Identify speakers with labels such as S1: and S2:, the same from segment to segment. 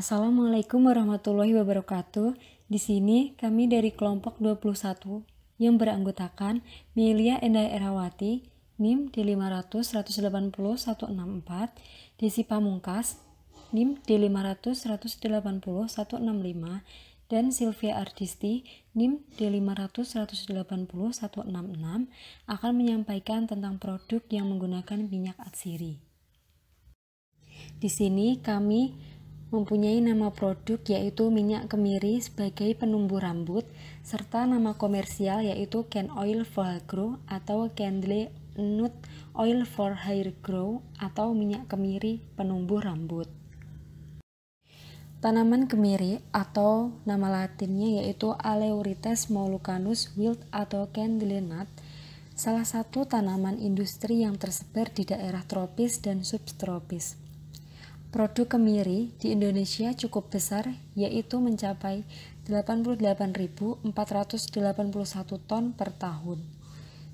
S1: Assalamualaikum warahmatullahi wabarakatuh. Di sini kami dari kelompok 21 yang beranggotakan Milia Endah Erawati, NIM D500-180-164, Desi Pamungkas, NIM D500-180-165, dan Sylvia Ardisti, NIM D500-180-166, akan menyampaikan tentang produk yang menggunakan minyak atsiri. Di sini kami mempunyai nama produk yaitu minyak kemiri sebagai penumbuh rambut serta nama komersial yaitu can oil for hair grow atau candle nut oil for hair grow atau minyak kemiri penumbuh rambut. Tanaman kemiri atau nama latinnya yaitu Aleurites molucanus Wild atau candle nut salah satu tanaman industri yang tersebar di daerah tropis dan subtropis. Produk kemiri di Indonesia cukup besar yaitu mencapai 88.481 ton per tahun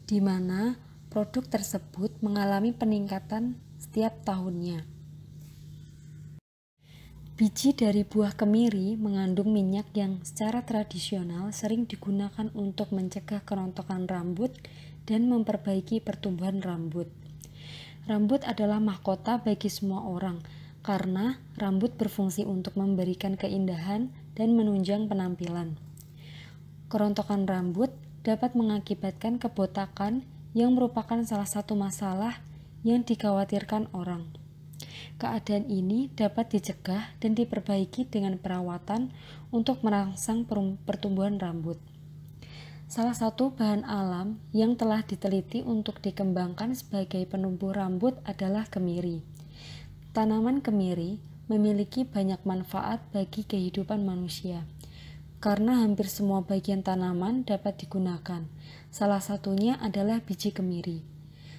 S1: di mana produk tersebut mengalami peningkatan setiap tahunnya. Biji dari buah kemiri mengandung minyak yang secara tradisional sering digunakan untuk mencegah kerontokan rambut dan memperbaiki pertumbuhan rambut. Rambut adalah mahkota bagi semua orang, karena rambut berfungsi untuk memberikan keindahan dan menunjang penampilan. Kerontokan rambut dapat mengakibatkan kebotakan yang merupakan salah satu masalah yang dikhawatirkan orang. Keadaan ini dapat dicegah dan diperbaiki dengan perawatan untuk merangsang pertumbuhan rambut. Salah satu bahan alam yang telah diteliti untuk dikembangkan sebagai penumbuh rambut adalah kemiri. Tanaman kemiri memiliki banyak manfaat bagi kehidupan manusia karena hampir semua bagian tanaman dapat digunakan. Salah satunya adalah biji kemiri.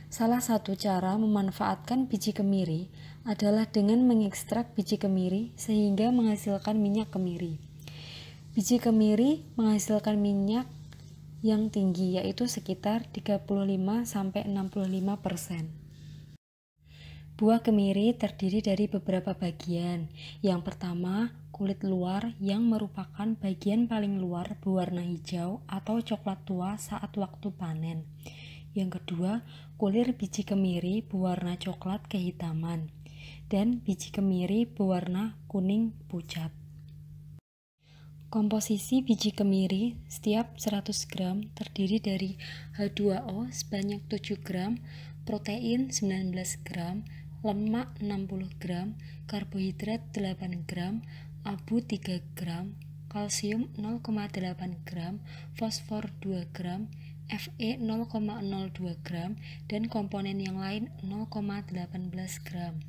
S1: Salah satu cara memanfaatkan biji kemiri adalah dengan mengekstrak biji kemiri sehingga menghasilkan minyak kemiri. Biji kemiri menghasilkan minyak yang tinggi yaitu sekitar 35 65 Buah kemiri terdiri dari beberapa bagian. Yang pertama, kulit luar yang merupakan bagian paling luar berwarna hijau atau coklat tua saat waktu panen. Yang kedua, kulir biji kemiri berwarna coklat kehitaman dan biji kemiri berwarna kuning pucat. Komposisi biji kemiri setiap 100 gram terdiri dari H2O sebanyak 7 gram, protein 19 gram, lemak 60 gram, karbohidrat 8 gram, abu 3 gram, kalsium 0,8 gram, fosfor 2 gram, Fe 0,02 gram, dan komponen yang lain 0,18 gram.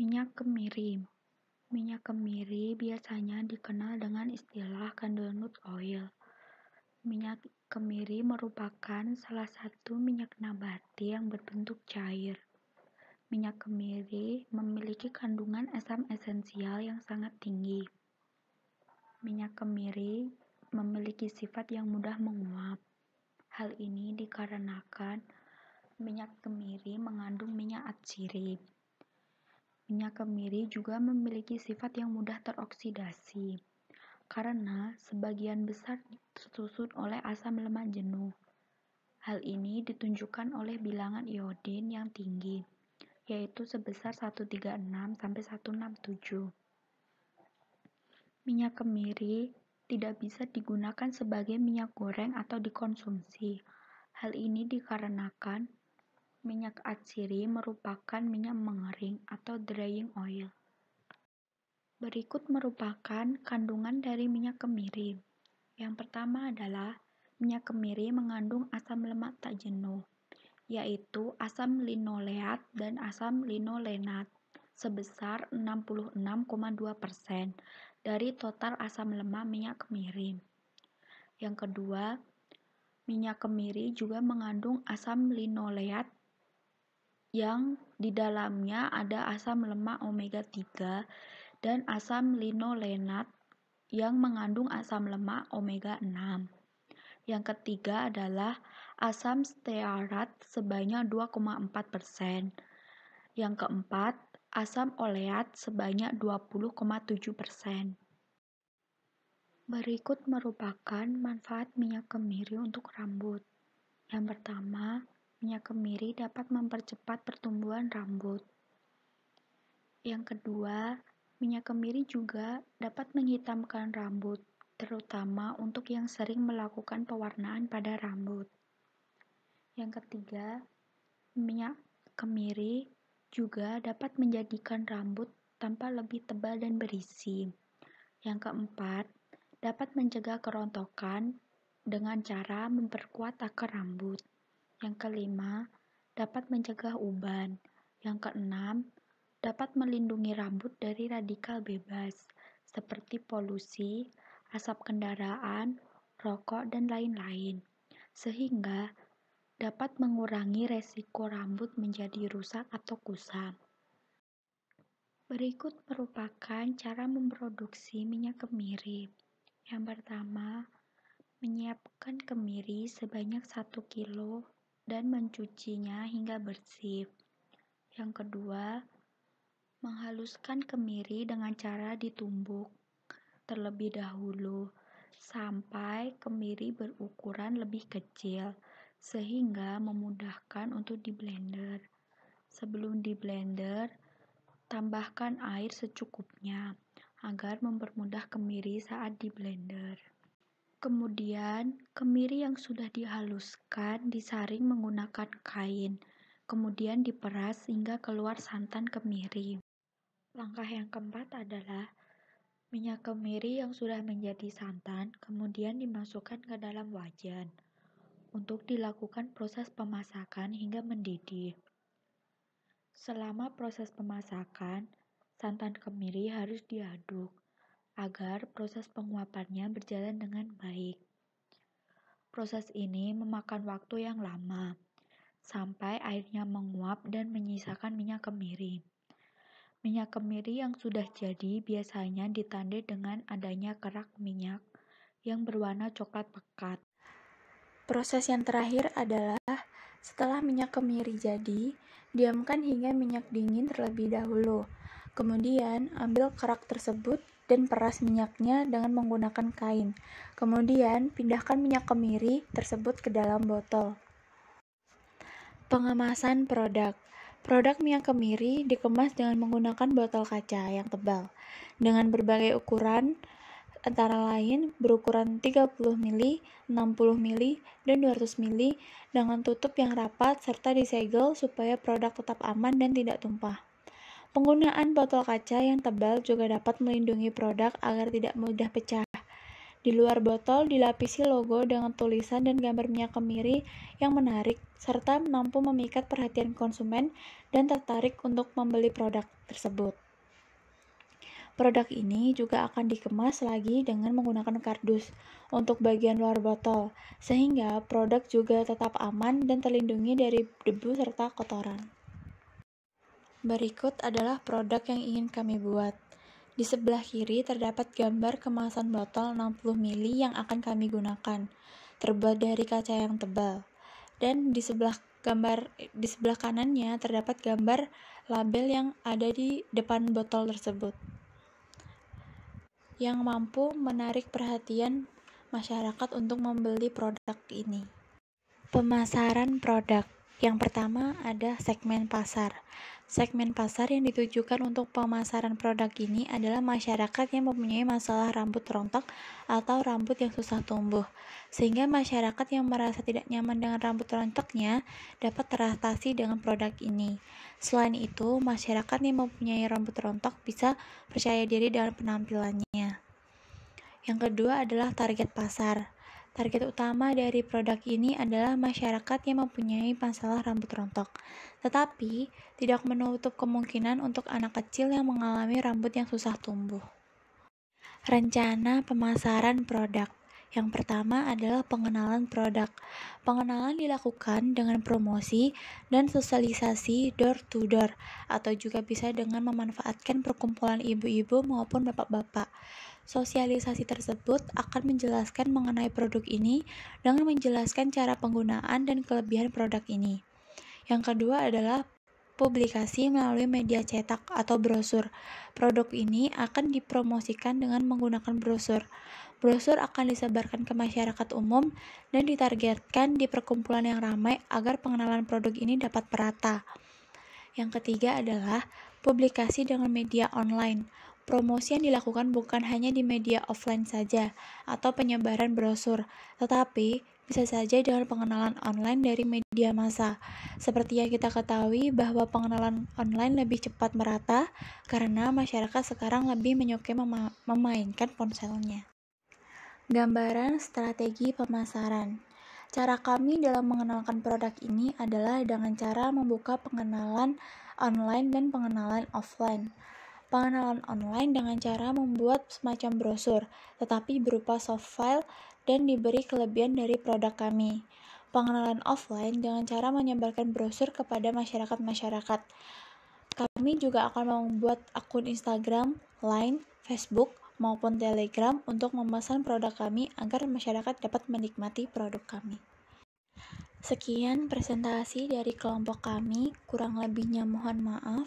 S1: Minyak
S2: kemiri Minyak kemiri biasanya dikenal dengan istilah candlenut oil. Minyak Kemiri merupakan salah satu minyak nabati yang berbentuk cair. Minyak kemiri memiliki kandungan asam esensial yang sangat tinggi. Minyak kemiri memiliki sifat yang mudah menguap. Hal ini dikarenakan minyak kemiri mengandung minyak atsiri. Minyak kemiri juga memiliki sifat yang mudah teroksidasi karena sebagian besar tersusun oleh asam lemak jenuh. Hal ini ditunjukkan oleh bilangan iodin yang tinggi, yaitu sebesar 136 sampai 167. Minyak kemiri tidak bisa digunakan sebagai minyak goreng atau dikonsumsi. Hal ini dikarenakan minyak atsiri merupakan minyak mengering atau drying oil. Berikut merupakan kandungan dari minyak kemiri. Yang pertama adalah minyak kemiri mengandung asam lemak tak jenuh, yaitu asam linoleat dan asam linolenat sebesar 66,2% dari total asam lemak minyak kemiri. Yang kedua, minyak kemiri juga mengandung asam linoleat yang di dalamnya ada asam lemak omega 3 dan asam linolenat yang mengandung asam lemak omega 6. Yang ketiga adalah asam stearat sebanyak 2,4%. Yang keempat, asam oleat sebanyak 20,7%. Berikut merupakan manfaat minyak kemiri untuk rambut. Yang pertama, minyak kemiri dapat mempercepat pertumbuhan rambut. Yang kedua, Minyak kemiri juga dapat menghitamkan rambut, terutama untuk yang sering melakukan pewarnaan pada rambut. Yang ketiga, minyak kemiri juga dapat menjadikan rambut tanpa lebih tebal dan berisi. Yang keempat, dapat mencegah kerontokan dengan cara memperkuat akar rambut. Yang kelima, dapat mencegah uban. Yang keenam, dapat melindungi rambut dari radikal bebas seperti polusi, asap kendaraan, rokok, dan lain-lain, sehingga dapat mengurangi resiko rambut menjadi rusak atau kusam. Berikut merupakan cara memproduksi minyak kemiri. Yang pertama, menyiapkan kemiri sebanyak 1 kg dan mencucinya hingga bersih. Yang kedua, Menghaluskan kemiri dengan cara ditumbuk terlebih dahulu sampai kemiri berukuran lebih kecil sehingga memudahkan untuk di blender. Sebelum di blender, tambahkan air secukupnya agar mempermudah kemiri saat di blender. Kemudian, kemiri yang sudah dihaluskan disaring menggunakan kain, kemudian diperas hingga keluar santan kemiri. Langkah yang keempat adalah minyak kemiri yang sudah menjadi santan kemudian dimasukkan ke dalam wajan untuk dilakukan proses pemasakan hingga mendidih. Selama proses pemasakan, santan kemiri harus diaduk agar proses penguapannya berjalan dengan baik. Proses ini memakan waktu yang lama sampai airnya menguap dan menyisakan minyak kemiri. Minyak kemiri yang sudah jadi biasanya ditandai dengan adanya kerak minyak yang berwarna coklat pekat.
S3: Proses yang terakhir adalah setelah minyak kemiri jadi, diamkan hingga minyak dingin terlebih dahulu. Kemudian, ambil kerak tersebut dan peras minyaknya dengan menggunakan kain. Kemudian, pindahkan minyak kemiri tersebut ke dalam botol. Pengemasan produk Produk minyak kemiri dikemas dengan menggunakan botol kaca yang tebal dengan berbagai ukuran antara lain berukuran 30 ml, 60 ml, dan 200 ml dengan tutup yang rapat serta disegel supaya produk tetap aman dan tidak tumpah. Penggunaan botol kaca yang tebal juga dapat melindungi produk agar tidak mudah pecah di luar botol dilapisi logo dengan tulisan dan gambar minyak kemiri yang menarik serta mampu memikat perhatian konsumen dan tertarik untuk membeli produk tersebut. Produk ini juga akan dikemas lagi dengan menggunakan kardus untuk bagian luar botol, sehingga produk juga tetap aman dan terlindungi dari debu serta kotoran. Berikut adalah produk yang ingin kami buat. Di sebelah kiri terdapat gambar kemasan botol 60 mili yang akan kami gunakan, terbuat dari kaca yang tebal. Dan di sebelah gambar di sebelah kanannya terdapat gambar label yang ada di depan botol tersebut. Yang mampu menarik perhatian masyarakat untuk membeli produk ini. Pemasaran produk yang pertama ada segmen pasar. Segmen pasar yang ditujukan untuk pemasaran produk ini adalah masyarakat yang mempunyai masalah rambut rontok atau rambut yang susah tumbuh. Sehingga masyarakat yang merasa tidak nyaman dengan rambut rontoknya dapat teratasi dengan produk ini. Selain itu, masyarakat yang mempunyai rambut rontok bisa percaya diri dalam penampilannya. Yang kedua adalah target pasar. Target utama dari produk ini adalah masyarakat yang mempunyai masalah rambut rontok, tetapi tidak menutup kemungkinan untuk anak kecil yang mengalami rambut yang susah tumbuh. Rencana pemasaran produk yang pertama adalah pengenalan produk. Pengenalan dilakukan dengan promosi dan sosialisasi door to door atau juga bisa dengan memanfaatkan perkumpulan ibu-ibu maupun bapak-bapak. Sosialisasi tersebut akan menjelaskan mengenai produk ini dengan menjelaskan cara penggunaan dan kelebihan produk ini. Yang kedua adalah publikasi melalui media cetak atau brosur. Produk ini akan dipromosikan dengan menggunakan brosur. Brosur akan disebarkan ke masyarakat umum dan ditargetkan di perkumpulan yang ramai agar pengenalan produk ini dapat merata. Yang ketiga adalah publikasi dengan media online. Promosi yang dilakukan bukan hanya di media offline saja atau penyebaran brosur, tetapi bisa saja dengan pengenalan online dari media massa. Seperti yang kita ketahui bahwa pengenalan online lebih cepat merata karena masyarakat sekarang lebih menyukai mema memainkan ponselnya. Gambaran strategi pemasaran. Cara kami dalam mengenalkan produk ini adalah dengan cara membuka pengenalan online dan pengenalan offline pengenalan online dengan cara membuat semacam brosur, tetapi berupa soft file dan diberi kelebihan dari produk kami. Pengenalan offline dengan cara menyebarkan brosur kepada masyarakat-masyarakat. Kami juga akan membuat akun Instagram, Line, Facebook, maupun Telegram untuk memesan produk kami agar masyarakat dapat menikmati produk kami. Sekian presentasi dari kelompok kami, kurang lebihnya mohon maaf.